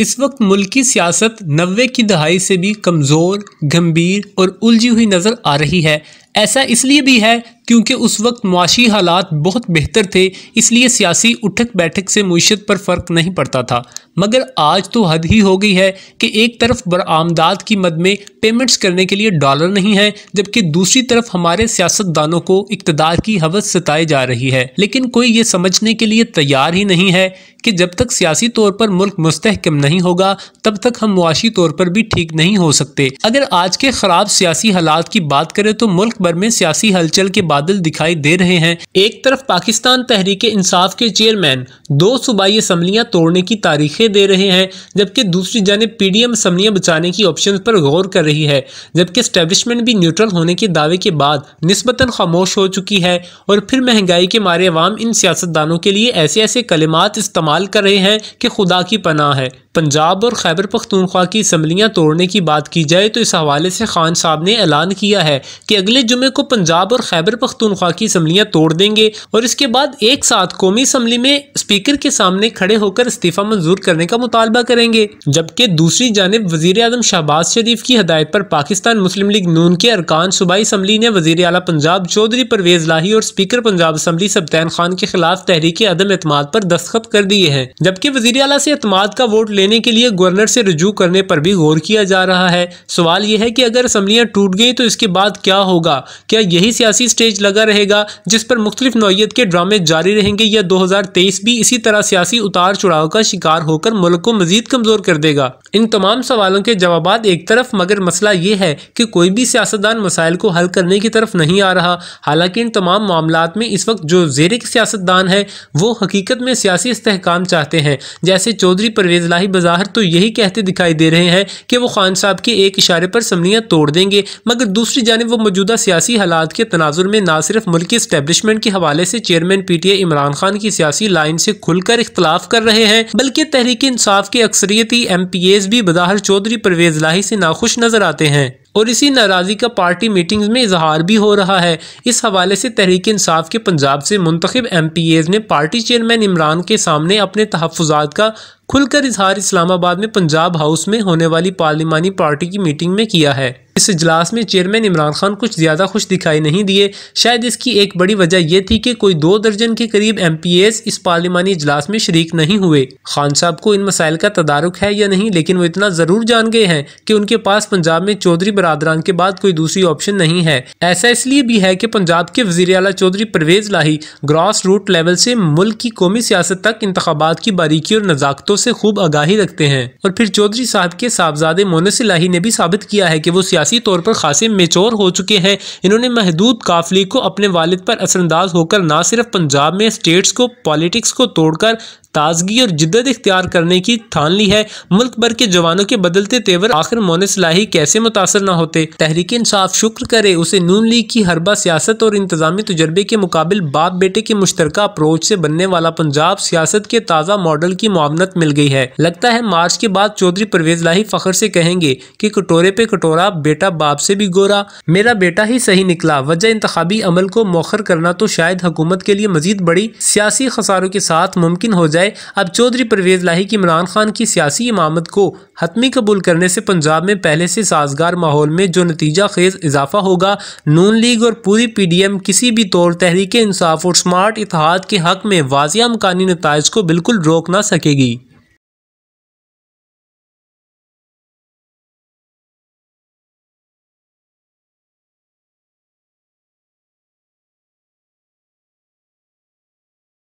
इस वक्त मुल्क की सियासत नब्बे की दहाई से भी कमज़ोर गंभीर और उलझी हुई नज़र आ रही है ऐसा इसलिए भी है क्योंकि उस वक्त मुआशी हालात बहुत बेहतर थे इसलिए सियासी उठक बैठक से मीशत पर फ़र्क नहीं पड़ता था मगर आज तो हद ही हो गई है कि एक तरफ आमदाद की मद में पेमेंट्स करने के लिए डॉलर नहीं है जबकि दूसरी तरफ हमारे सियासतदानों को इकतदार की हवस सताई जा रही है लेकिन कोई ये समझने के लिए तैयार ही नहीं है कि जब तक सियासी तौर पर मुल्क मुस्तकम नहीं होगा तब तक हम मुआशी तौर पर भी ठीक नहीं हो सकते अगर आज के ख़राब सियासी हालात की बात करें तो मुल्क भर में सियासी हलचल के बादल दिखाई दे रहे हैं एक तरफ पाकिस्तान तहरीक इंसाफ के चेयरमैन दो सूबाई असम्बलियाँ तोड़ने की तारीखें दे रहे हैं जबकि दूसरी जानब पी डी एम असम्बलियाँ बचाने की ऑप्शन पर गौर कर रही है जबकि स्टैब्लिशमेंट भी न्यूट्रल होने के दावे के बाद नस्बता खामोश हो चुकी है और फिर महंगाई के मारे अवाम इन सियासतदानों के लिए ऐसे ऐसे कलिमात इस्तेमाल कर रहे हैं कि खुदा की पनाह है पंजाब और खैबर पख्तूनख्वा की इसम्बलियाँ तोड़ने की बात की जाए तो इस हवाले से खान साहब ने ऐलान किया है कि अगले जुमे को पंजाब और खैबर पख्तूनख्वा की इसम्बलियाँ तोड़ देंगे और इसके बाद एक साथ कौमी इसम्बली में स्पीकर के सामने खड़े होकर इस्तीफा मंजूर करने का मुतालबा करेंगे जबकि दूसरी जानब वजीर अजम शहबाज शरीफ की हदायत पर पाकिस्तान मुस्लिम लीग नून के अरकान सूबाई इसम्बली ने वजीर अला पंजाब चौधरी परवेज लाही और स्पीकर पंजाब असम्बली सब्तैन खान के खिलाफ तहरीक अदम एतम पर दस्तखत कर दिए हैं जबकि वजीर अला से अतमाद का वोट ले देने के लिए गवर्नर से रजू करने पर भी गौर किया जा रहा है सवाल यह है कि अगर असम्बलियाँ टूट गई तो इसके बाद क्या होगा क्या यही सियासी स्टेज लगा रहेगा जिस पर मुख्तलिफ नौत के ड्रामे जारी रहेंगे या दो हज़ार तेईस भी इसी तरह सियासी उतार चढ़ाव का शिकार होकर मुल्क को मजीद कमज़ोर कर देगा इन तमाम सवालों के जवाब एक तरफ मगर मसला ये है कि कोई भी सियासतदान मसाइल को हल करने की तरफ नहीं आ रहा हालांकि इन तमाम मामला में इस वक्त जो जेरिक सियासतदान है वो हकीकत में सियासी इस्तेकाम चाहते हैं जैसे चौधरी परवेज लाही बाहर तो यही कहते दिखाई दे रहे हैं कि वो खान साहब के एक इशारे पर समलियाँ तोड़ देंगे मगर दूसरी जानब वो मौजूदा सियासी हालात के तनाजुर में ना सिर्फ मुल्क इस्टेबलिशमेंट के हवाले से chairman P T I Imran Khan की सियासी लाइन से खुलकर इख्तलाफ कर रहे हैं बल्कि तहरीक इंसाफ के अक्सरियती एम पी एस भी बदाहर चौधरी परवेज लाही से नाखुश नजर आते हैं और इसी नाराज़गी का पार्टी मीटिंग्स में इजहार भी हो रहा है इस हवाले से तहरीक इंसाफ के पंजाब से मुंतब एम पी एज ने पार्टी चेयरमैन इमरान के सामने अपने तहफ़ात का खुलकर इजहार इस्लामाबाद में पंजाब हाउस में होने वाली पार्लिमानी पार्टी की मीटिंग में किया है इस इजलास में चेयरमैन इमरान खान कुछ ज़्यादा खुश दिखाई नहीं दिए शायद इसकी एक बड़ी वजह यह थी कि कोई दो दर्जन के करीब एम पी एस इस पार्लिमानी इजलास में शरीक नहीं हुए खान साहब को इन मसाइल का तदारक है या नहीं लेकिन वो इतना ज़रूर जान गए हैं कि उनके पास पंजाब में चौधरी बरदरान के बाद कोई दूसरी ऑप्शन नहीं है ऐसा इसलिए भी है कि पंजाब के वजीर अला चौधरी परवेज लाही ग्रास रूट लेवल से मुल्क की कौमी सियासत तक इंतबात की बारीकी और नज़ाकतों बातों से खूब आगाही रखते हैं और फिर चौधरी साहब के साहबजादे मोनस लाही ने भी साबित किया है कि वो सियासी तौर पर खासे मेचोर हो चुके हैं इन्होंने महदूद काफली को अपने वालिद पर असरअंदाज होकर ना सिर्फ पंजाब में स्टेट्स को पॉलिटिक्स को तोड़कर ताजगी और जिद्दत इख्तियार करने की ठान ली है मुल्क भर के जवानों के बदलते तेवर आखिर मोन सलाही कैसे मुतासर न होते तहरीक इंसाफ शुक्र करे उसे नून लीग की हरबा सियासत और इंतजामी तजर्बे के मुकाबले बाप बेटे के मुश्तर अप्रोच से बनने वाला पंजाब सियासत के ताज़ा मॉडल की मामनत मिल गई है लगता है मार्च के बाद चौधरी परवेज लाही फखर से कहेंगे की कटोरे पे कटोरा बेटा बाप से भी गोरा मेरा बेटा ही सही निकला वजह इंतबी अमल को मौखर करना तो शायद हुकूमत के लिए मजीद बड़ी सियासी खसारों के साथ मुमकिन हो जाए बजाय अब चौधरी परवेज लाही की इमरान खान की सियासी इमामत को हतमी कबूल करने से पंजाब में पहले से साजगार माहौल में जो नतीजा खेज इजाफा होगा नून लीग और पूरी पी डी एम किसी भी तौर तहरीक इंसाफ और स्मार्ट इतिहाद के हक में वाजिया मकानी नतज को बिल्कुल रोक ना सकेगी